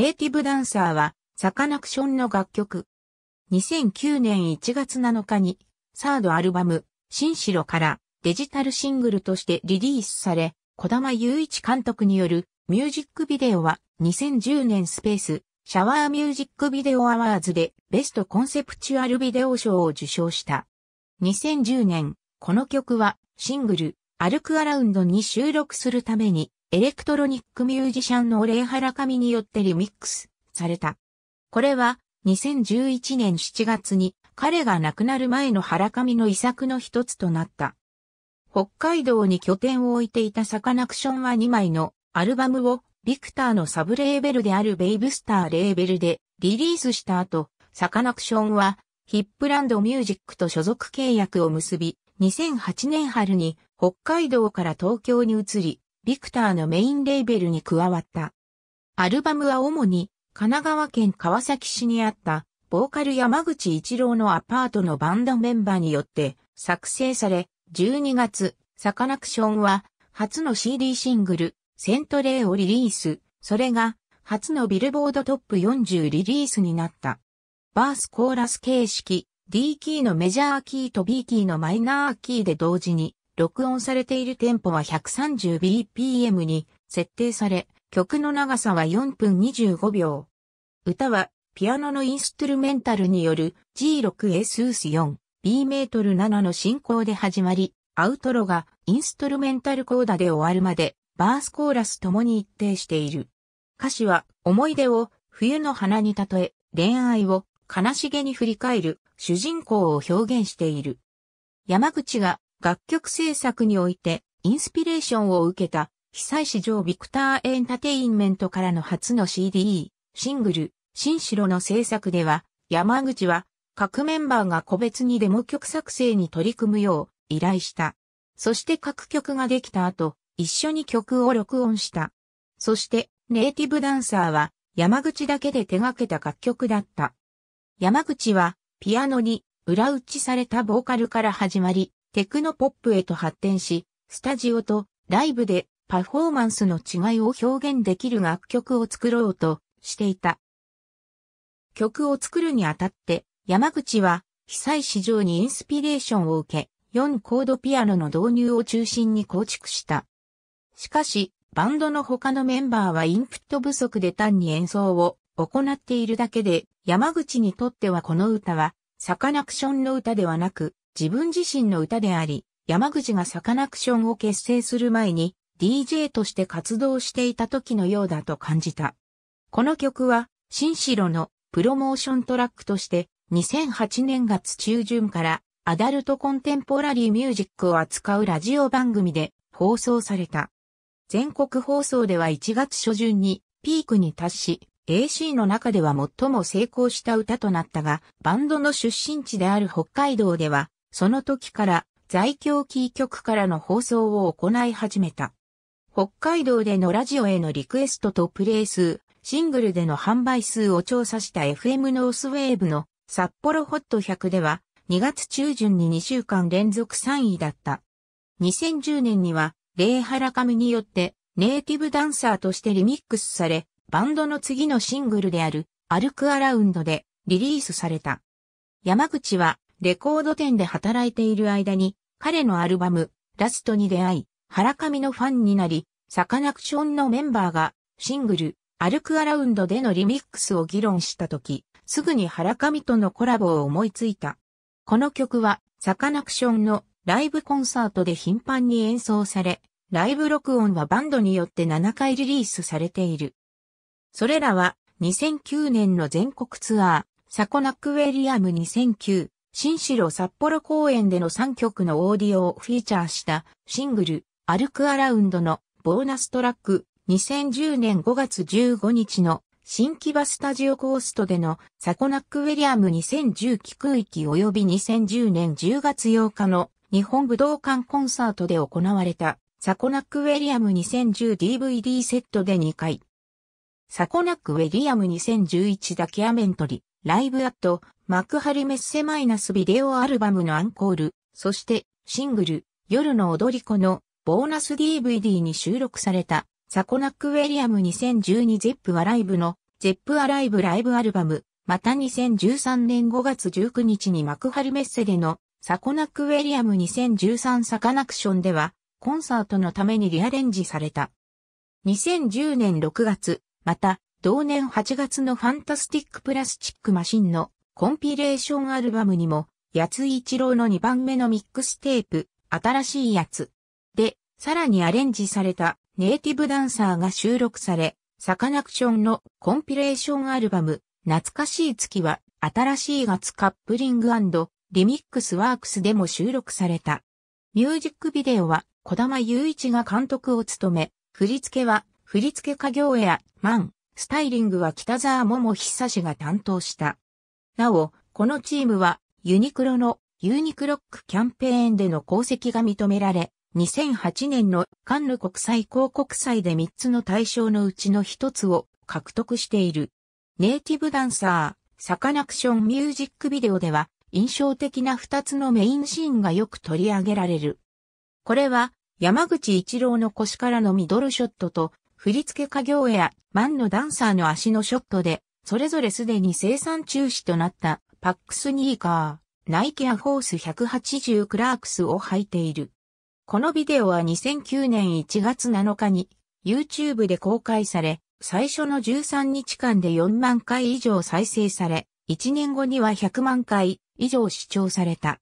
ネイティブダンサーは、サカナクションの楽曲。2009年1月7日に、サードアルバム、新城からデジタルシングルとしてリリースされ、小玉雄一監督によるミュージックビデオは2010年スペース、シャワーミュージックビデオアワーズでベストコンセプチュアルビデオ賞を受賞した。2010年、この曲はシングル、アルクアラウンドに収録するためにエレクトロニックミュージシャンのレイハラカミによってリミックスされた。これは2011年7月に彼が亡くなる前のハラカミの遺作の一つとなった。北海道に拠点を置いていたサカナクションは2枚のアルバムをビクターのサブレーベルであるベイブスターレーベルでリリースした後、サカナクションはヒップランドミュージックと所属契約を結び、2008年春に北海道から東京に移り、ビクターのメインレーベルに加わった。アルバムは主に神奈川県川崎市にあったボーカル山口一郎のアパートのバンドメンバーによって作成され、12月、サカナクションは初の CD シングル、セントレイをリリース、それが初のビルボードトップ40リリースになった。バースコーラス形式、D キーのメジャーキーと B キーのマイナーキーで同時に録音されているテンポは 130bpm に設定され、曲の長さは4分25秒。歌は、ピアノのインストゥルメンタルによる G6A スース 4B メートル7の進行で始まり、アウトロがインストゥルメンタルコーダで終わるまで、バースコーラスともに一定している。歌詞は、思い出を冬の花に例え、恋愛を悲しげに振り返る主人公を表現している。山口が楽曲制作においてインスピレーションを受けた被災史上、ビクターエンタテインメントからの初の CD、シングル、新城の制作では、山口は各メンバーが個別にデモ曲作成に取り組むよう依頼した。そして各曲ができた後、一緒に曲を録音した。そして、ネイティブダンサーは山口だけで手掛けた楽曲だった。山口はピアノに裏打ちされたボーカルから始まり、テクノポップへと発展し、スタジオとライブでパフォーマンスの違いを表現できる楽曲を作ろうとしていた。曲を作るにあたって、山口は被災市場にインスピレーションを受け、4コードピアノの導入を中心に構築した。しかし、バンドの他のメンバーはインプット不足で単に演奏を行っているだけで、山口にとってはこの歌は、サカナクションの歌ではなく、自分自身の歌であり、山口がサカナクションを結成する前に DJ として活動していた時のようだと感じた。この曲は、新城のプロモーショントラックとして2008年月中旬からアダルトコンテンポラリーミュージックを扱うラジオ番組で放送された。全国放送では1月初旬にピークに達し、AC の中では最も成功した歌となったが、バンドの出身地である北海道ではその時から在京キー局からの放送を行い始めた。北海道でのラジオへのリクエストとプレイ数、シングルでの販売数を調査した FM ノースウェーブの札幌ホット100では2月中旬に2週間連続3位だった。2010年にはレイハラカミによってネイティブダンサーとしてリミックスされ、バンドの次のシングルである、アルクアラウンドでリリースされた。山口はレコード店で働いている間に、彼のアルバム、ラストに出会い、原上のファンになり、サカナクションのメンバーが、シングル、歩くアラウンドでのリミックスを議論した時、すぐに原上とのコラボを思いついた。この曲は、サカナクションのライブコンサートで頻繁に演奏され、ライブ録音はバンドによって7回リリースされている。それらは2009年の全国ツアー、サコナックウェリアム2009、新城札幌公演での3曲のオーディオをフィーチャーしたシングル、アルクアラウンドのボーナストラック2010年5月15日の新木場スタジオコーストでのサコナックウェリアム2010期空域及び2010年10月8日の日本武道館コンサートで行われたサコナックウェリアム 2010DVD セットで2回。サコナックウェリアム2011ダキアメントリライブアット、幕張メッセマイナスビデオアルバムのアンコール、そしてシングル、夜の踊り子のボーナス DVD に収録された、サコナック・ウェリアム2012ゼップアライブの、ゼップアライブライブアルバム、また2013年5月19日に幕張メッセでの、サコナック・ウェリアム2013サカナクションでは、コンサートのためにリアレンジされた。2010年6月、また、同年8月のファンタスティックプラスチックマシンのコンピレーションアルバムにも、八津一郎の2番目のミックステープ、新しいやつ。で、さらにアレンジされたネイティブダンサーが収録され、サカナクションのコンピレーションアルバム、懐かしい月は新しい月カップリングリミックスワークスでも収録された。ミュージックビデオは小玉雄一が監督を務め、振り付けは振り付け家業やマン、スタイリングは北沢桃久氏が担当した。なお、このチームはユニクロのユニクロックキャンペーンでの功績が認められ、2008年のカンヌ国際広告祭で3つの対象のうちの1つを獲得している。ネイティブダンサー、サカナクションミュージックビデオでは印象的な2つのメインシーンがよく取り上げられる。これは山口一郎の腰からのミドルショットと振付家業やマンのダンサーの足のショットで、それぞれすでに生産中止となったパックスニーカー、ナイキアフォース180クラークスを履いている。このビデオは2009年1月7日に YouTube で公開され、最初の13日間で4万回以上再生され、1年後には100万回以上視聴された。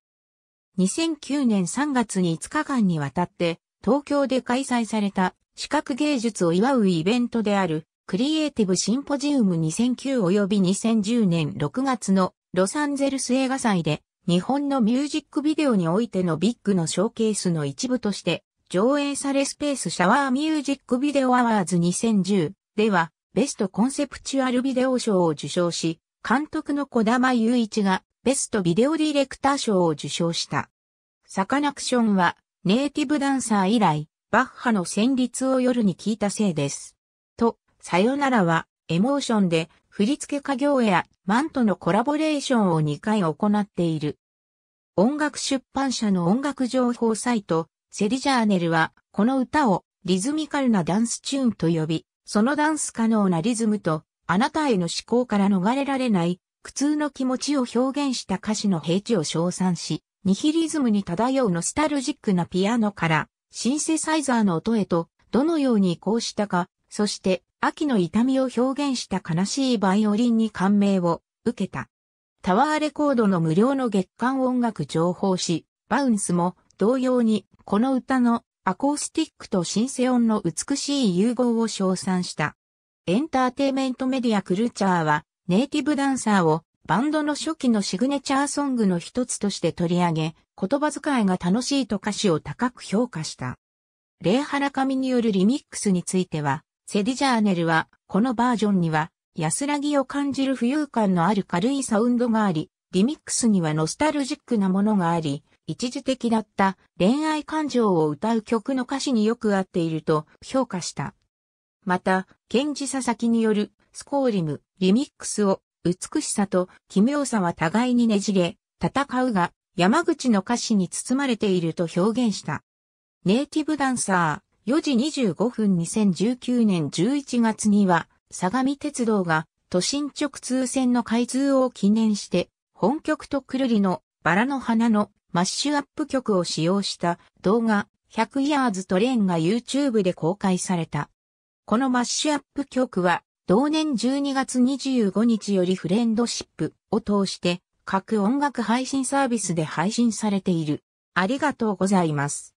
2009年3月に5日間にわたって東京で開催された視覚芸術を祝うイベントである、クリエイティブシンポジウム2009及び2010年6月のロサンゼルス映画祭で、日本のミュージックビデオにおいてのビッグのショーケースの一部として、上映されスペースシャワーミュージックビデオアワーズ2010では、ベストコンセプチュアルビデオ賞を受賞し、監督の小玉雄一がベストビデオディレクター賞を受賞した。サカナクションはネイティブダンサー以来、バッハの旋律を夜に聞いたせいです。と、さよならは、エモーションで、振付家業やマントのコラボレーションを2回行っている。音楽出版社の音楽情報サイト、セリジャーネルは、この歌をリズミカルなダンスチューンと呼び、そのダンス可能なリズムと、あなたへの思考から逃れられない、苦痛の気持ちを表現した歌詞の平地を称賛し、ニヒリズムに漂うノスタルジックなピアノから、シンセサイザーの音へとどのように移行したか、そして秋の痛みを表現した悲しいバイオリンに感銘を受けた。タワーレコードの無料の月間音楽情報誌、バウンスも同様にこの歌のアコースティックとシンセ音の美しい融合を称賛した。エンターテイメントメディアクルチャーはネイティブダンサーをバンドの初期のシグネチャーソングの一つとして取り上げ、言葉遣いが楽しいと歌詞を高く評価した。レイ・ハラカミによるリミックスについては、セディ・ジャーネルは、このバージョンには、安らぎを感じる浮遊感のある軽いサウンドがあり、リミックスにはノスタルジックなものがあり、一時的だった恋愛感情を歌う曲の歌詞によく合っていると評価した。また、ケンジ・ササキによるスコーリムリミックスを美しさと奇妙さは互いにねじれ、戦うが山口の歌詞に包まれていると表現した。ネイティブダンサー、4時25分2019年11月には、相模鉄道が都心直通線の開通を記念して、本曲とくるりのバラの花のマッシュアップ曲を使用した動画100 years トレーンが YouTube で公開された。このマッシュアップ曲は同年12月25日よりフレンドシップを通して各音楽配信サービスで配信されている。ありがとうございます。